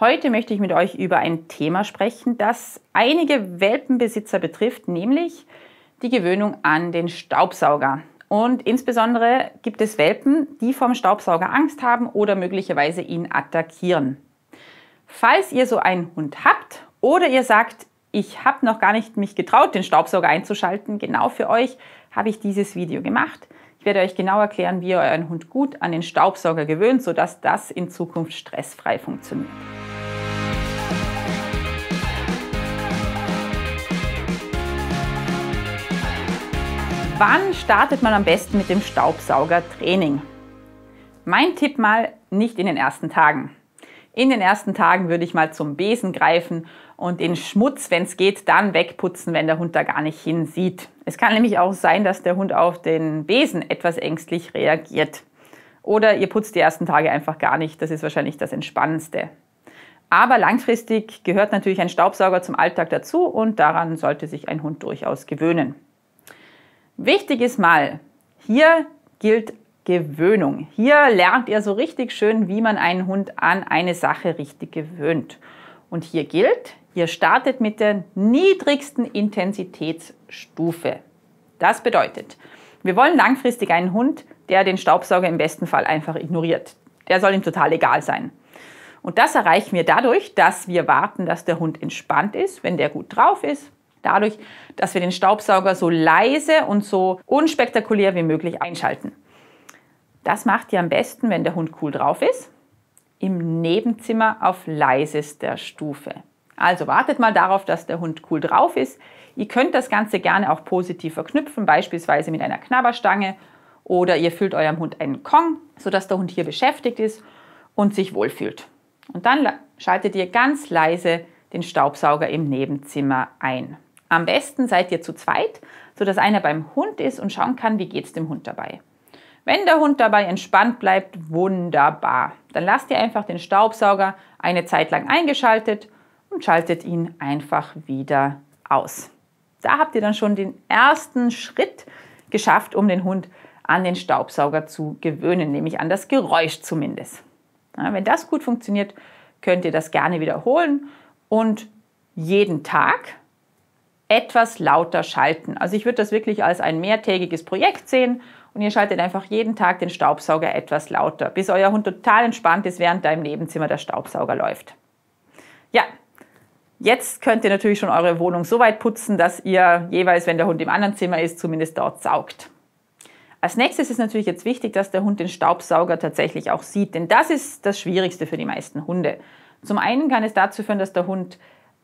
Heute möchte ich mit euch über ein Thema sprechen, das einige Welpenbesitzer betrifft, nämlich die Gewöhnung an den Staubsauger. Und insbesondere gibt es Welpen, die vom Staubsauger Angst haben oder möglicherweise ihn attackieren. Falls ihr so einen Hund habt oder ihr sagt, ich habe noch gar nicht mich getraut, den Staubsauger einzuschalten, genau für euch habe ich dieses Video gemacht. Ich werde euch genau erklären, wie ihr euren Hund gut an den Staubsauger gewöhnt, sodass das in Zukunft stressfrei funktioniert. Wann startet man am besten mit dem Staubsaugertraining? Mein Tipp mal, nicht in den ersten Tagen. In den ersten Tagen würde ich mal zum Besen greifen und den Schmutz, wenn es geht, dann wegputzen, wenn der Hund da gar nicht hinsieht. Es kann nämlich auch sein, dass der Hund auf den Besen etwas ängstlich reagiert. Oder ihr putzt die ersten Tage einfach gar nicht. Das ist wahrscheinlich das Entspannendste. Aber langfristig gehört natürlich ein Staubsauger zum Alltag dazu und daran sollte sich ein Hund durchaus gewöhnen. Wichtig ist mal, hier gilt Gewöhnung. Hier lernt ihr so richtig schön, wie man einen Hund an eine Sache richtig gewöhnt. Und hier gilt, ihr startet mit der niedrigsten Intensitätsstufe. Das bedeutet, wir wollen langfristig einen Hund, der den Staubsauger im besten Fall einfach ignoriert. Der soll ihm total egal sein. Und das erreichen wir dadurch, dass wir warten, dass der Hund entspannt ist, wenn der gut drauf ist, Dadurch, dass wir den Staubsauger so leise und so unspektakulär wie möglich einschalten. Das macht ihr am besten, wenn der Hund cool drauf ist, im Nebenzimmer auf leisester Stufe. Also wartet mal darauf, dass der Hund cool drauf ist. Ihr könnt das Ganze gerne auch positiv verknüpfen, beispielsweise mit einer Knabberstange oder ihr füllt eurem Hund einen Kong, sodass der Hund hier beschäftigt ist und sich wohlfühlt. Und dann schaltet ihr ganz leise den Staubsauger im Nebenzimmer ein. Am besten seid ihr zu zweit, sodass einer beim Hund ist und schauen kann, wie geht es dem Hund dabei. Wenn der Hund dabei entspannt bleibt, wunderbar. Dann lasst ihr einfach den Staubsauger eine Zeit lang eingeschaltet und schaltet ihn einfach wieder aus. Da habt ihr dann schon den ersten Schritt geschafft, um den Hund an den Staubsauger zu gewöhnen, nämlich an das Geräusch zumindest. Ja, wenn das gut funktioniert, könnt ihr das gerne wiederholen und jeden Tag etwas lauter schalten. Also ich würde das wirklich als ein mehrtägiges Projekt sehen und ihr schaltet einfach jeden Tag den Staubsauger etwas lauter, bis euer Hund total entspannt ist, während da im Nebenzimmer der Staubsauger läuft. Ja, jetzt könnt ihr natürlich schon eure Wohnung so weit putzen, dass ihr jeweils, wenn der Hund im anderen Zimmer ist, zumindest dort saugt. Als nächstes ist natürlich jetzt wichtig, dass der Hund den Staubsauger tatsächlich auch sieht, denn das ist das Schwierigste für die meisten Hunde. Zum einen kann es dazu führen, dass der Hund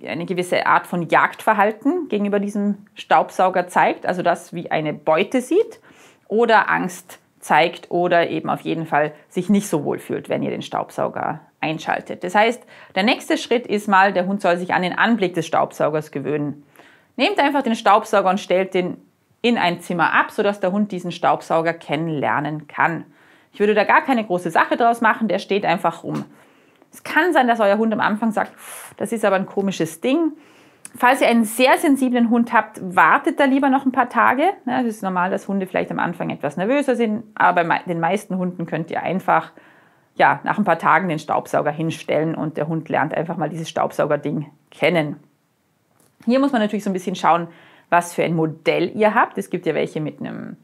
eine gewisse Art von Jagdverhalten gegenüber diesem Staubsauger zeigt, also das wie eine Beute sieht oder Angst zeigt oder eben auf jeden Fall sich nicht so wohl fühlt, wenn ihr den Staubsauger einschaltet. Das heißt, der nächste Schritt ist mal, der Hund soll sich an den Anblick des Staubsaugers gewöhnen. Nehmt einfach den Staubsauger und stellt den in ein Zimmer ab, sodass der Hund diesen Staubsauger kennenlernen kann. Ich würde da gar keine große Sache draus machen, der steht einfach rum. Es kann sein, dass euer Hund am Anfang sagt, das ist aber ein komisches Ding. Falls ihr einen sehr sensiblen Hund habt, wartet da lieber noch ein paar Tage. Es ist normal, dass Hunde vielleicht am Anfang etwas nervöser sind, aber bei den meisten Hunden könnt ihr einfach ja, nach ein paar Tagen den Staubsauger hinstellen und der Hund lernt einfach mal dieses Staubsauger-Ding kennen. Hier muss man natürlich so ein bisschen schauen, was für ein Modell ihr habt. Es gibt ja welche mit einem,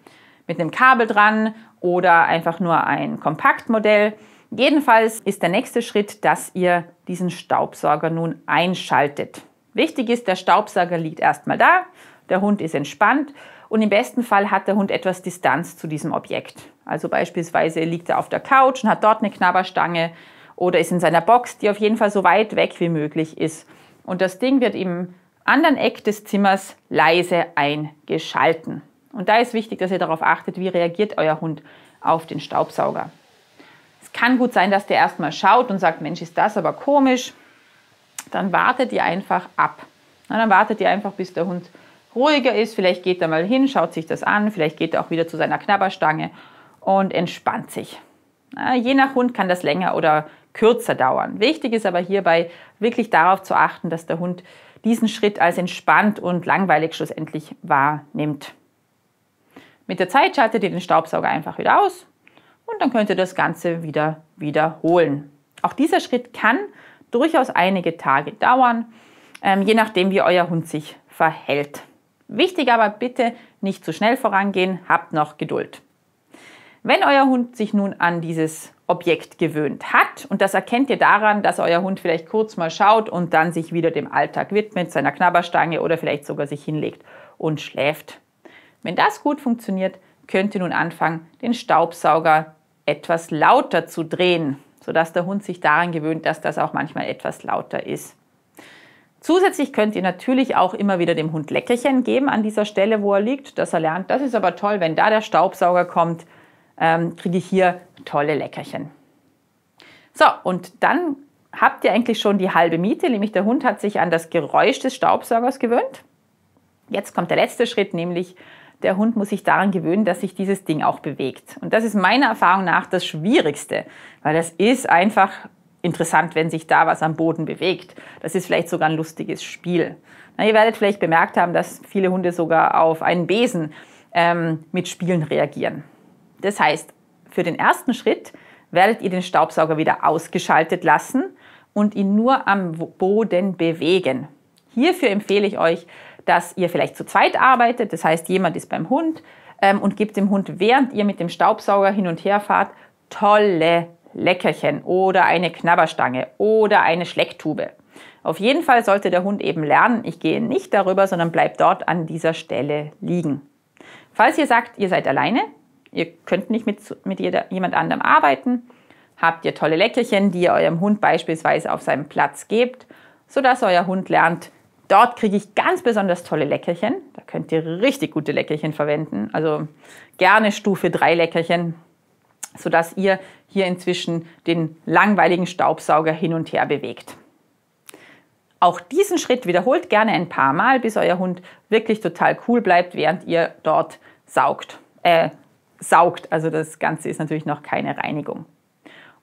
mit einem Kabel dran oder einfach nur ein Kompaktmodell. Jedenfalls ist der nächste Schritt, dass ihr diesen Staubsauger nun einschaltet. Wichtig ist, der Staubsauger liegt erstmal da, der Hund ist entspannt und im besten Fall hat der Hund etwas Distanz zu diesem Objekt. Also beispielsweise liegt er auf der Couch und hat dort eine Knabberstange oder ist in seiner Box, die auf jeden Fall so weit weg wie möglich ist. Und das Ding wird im anderen Eck des Zimmers leise eingeschalten. Und da ist wichtig, dass ihr darauf achtet, wie reagiert euer Hund auf den Staubsauger. Es kann gut sein, dass der erstmal schaut und sagt, Mensch, ist das aber komisch. Dann wartet ihr einfach ab. Na, dann wartet ihr einfach, bis der Hund ruhiger ist. Vielleicht geht er mal hin, schaut sich das an. Vielleicht geht er auch wieder zu seiner Knabberstange und entspannt sich. Na, je nach Hund kann das länger oder kürzer dauern. Wichtig ist aber hierbei wirklich darauf zu achten, dass der Hund diesen Schritt als entspannt und langweilig schlussendlich wahrnimmt. Mit der Zeit schaltet ihr den Staubsauger einfach wieder aus und dann könnt ihr das Ganze wieder wiederholen. Auch dieser Schritt kann durchaus einige Tage dauern, ähm, je nachdem, wie euer Hund sich verhält. Wichtig aber bitte nicht zu schnell vorangehen, habt noch Geduld. Wenn euer Hund sich nun an dieses Objekt gewöhnt hat, und das erkennt ihr daran, dass euer Hund vielleicht kurz mal schaut und dann sich wieder dem Alltag widmet, seiner Knabberstange oder vielleicht sogar sich hinlegt und schläft. Wenn das gut funktioniert, könnt ihr nun anfangen, den Staubsauger etwas lauter zu drehen, sodass der Hund sich daran gewöhnt, dass das auch manchmal etwas lauter ist. Zusätzlich könnt ihr natürlich auch immer wieder dem Hund Leckerchen geben an dieser Stelle, wo er liegt, dass er lernt, das ist aber toll, wenn da der Staubsauger kommt, ähm, kriege ich hier tolle Leckerchen. So, und dann habt ihr eigentlich schon die halbe Miete, nämlich der Hund hat sich an das Geräusch des Staubsaugers gewöhnt. Jetzt kommt der letzte Schritt, nämlich der Hund muss sich daran gewöhnen, dass sich dieses Ding auch bewegt. Und das ist meiner Erfahrung nach das Schwierigste, weil das ist einfach interessant, wenn sich da was am Boden bewegt. Das ist vielleicht sogar ein lustiges Spiel. Na, ihr werdet vielleicht bemerkt haben, dass viele Hunde sogar auf einen Besen ähm, mit Spielen reagieren. Das heißt, für den ersten Schritt werdet ihr den Staubsauger wieder ausgeschaltet lassen und ihn nur am Boden bewegen. Hierfür empfehle ich euch dass ihr vielleicht zu zweit arbeitet, das heißt jemand ist beim Hund ähm, und gibt dem Hund, während ihr mit dem Staubsauger hin und her fahrt, tolle Leckerchen oder eine Knabberstange oder eine Schlecktube. Auf jeden Fall sollte der Hund eben lernen, ich gehe nicht darüber, sondern bleib dort an dieser Stelle liegen. Falls ihr sagt, ihr seid alleine, ihr könnt nicht mit, mit jeder, jemand anderem arbeiten, habt ihr tolle Leckerchen, die ihr eurem Hund beispielsweise auf seinem Platz gebt, sodass euer Hund lernt, Dort kriege ich ganz besonders tolle Leckerchen. Da könnt ihr richtig gute Leckerchen verwenden. Also gerne Stufe 3 Leckerchen, sodass ihr hier inzwischen den langweiligen Staubsauger hin und her bewegt. Auch diesen Schritt wiederholt gerne ein paar Mal, bis euer Hund wirklich total cool bleibt, während ihr dort saugt. Äh, saugt. Also das Ganze ist natürlich noch keine Reinigung.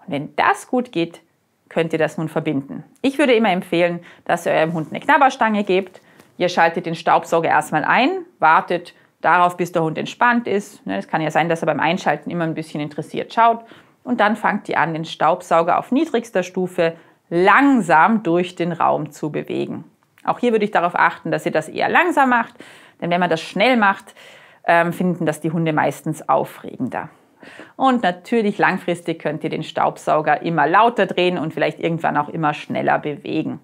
Und wenn das gut geht, könnt ihr das nun verbinden. Ich würde immer empfehlen, dass ihr eurem Hund eine Knabberstange gebt. Ihr schaltet den Staubsauger erstmal ein, wartet darauf, bis der Hund entspannt ist. Ne, es kann ja sein, dass er beim Einschalten immer ein bisschen interessiert schaut. Und dann fangt ihr an, den Staubsauger auf niedrigster Stufe langsam durch den Raum zu bewegen. Auch hier würde ich darauf achten, dass ihr das eher langsam macht, denn wenn man das schnell macht, ähm, finden das die Hunde meistens aufregender. Und natürlich langfristig könnt ihr den Staubsauger immer lauter drehen und vielleicht irgendwann auch immer schneller bewegen.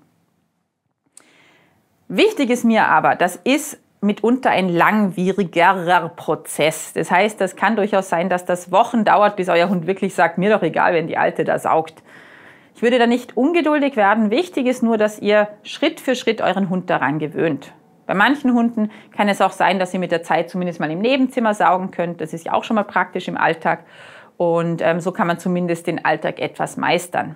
Wichtig ist mir aber, das ist mitunter ein langwierigerer Prozess. Das heißt, das kann durchaus sein, dass das Wochen dauert, bis euer Hund wirklich sagt, mir doch egal, wenn die Alte da saugt. Ich würde da nicht ungeduldig werden. Wichtig ist nur, dass ihr Schritt für Schritt euren Hund daran gewöhnt. Bei manchen Hunden kann es auch sein, dass ihr mit der Zeit zumindest mal im Nebenzimmer saugen könnt. Das ist ja auch schon mal praktisch im Alltag. Und ähm, so kann man zumindest den Alltag etwas meistern.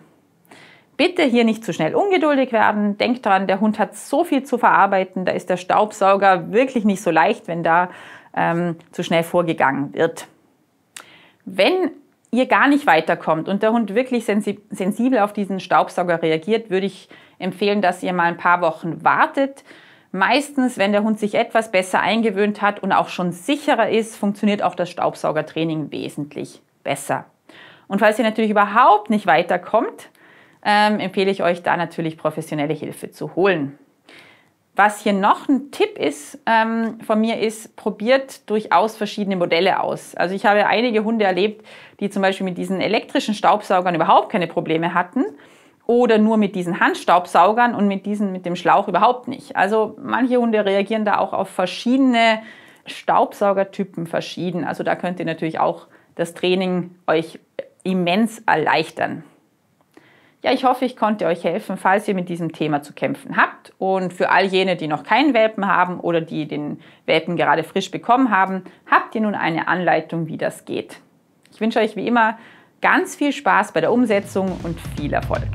Bitte hier nicht zu schnell ungeduldig werden. Denkt daran, der Hund hat so viel zu verarbeiten. Da ist der Staubsauger wirklich nicht so leicht, wenn da ähm, zu schnell vorgegangen wird. Wenn ihr gar nicht weiterkommt und der Hund wirklich sensibel auf diesen Staubsauger reagiert, würde ich empfehlen, dass ihr mal ein paar Wochen wartet Meistens, wenn der Hund sich etwas besser eingewöhnt hat und auch schon sicherer ist, funktioniert auch das Staubsaugertraining wesentlich besser. Und falls ihr natürlich überhaupt nicht weiterkommt, ähm, empfehle ich euch da natürlich professionelle Hilfe zu holen. Was hier noch ein Tipp ist ähm, von mir ist, probiert durchaus verschiedene Modelle aus. Also ich habe einige Hunde erlebt, die zum Beispiel mit diesen elektrischen Staubsaugern überhaupt keine Probleme hatten oder nur mit diesen Handstaubsaugern und mit diesen mit dem Schlauch überhaupt nicht. Also manche Hunde reagieren da auch auf verschiedene Staubsaugertypen verschieden. Also da könnt ihr natürlich auch das Training euch immens erleichtern. Ja, ich hoffe, ich konnte euch helfen, falls ihr mit diesem Thema zu kämpfen habt. Und für all jene, die noch keinen Welpen haben oder die den Welpen gerade frisch bekommen haben, habt ihr nun eine Anleitung, wie das geht. Ich wünsche euch wie immer ganz viel Spaß bei der Umsetzung und viel Erfolg.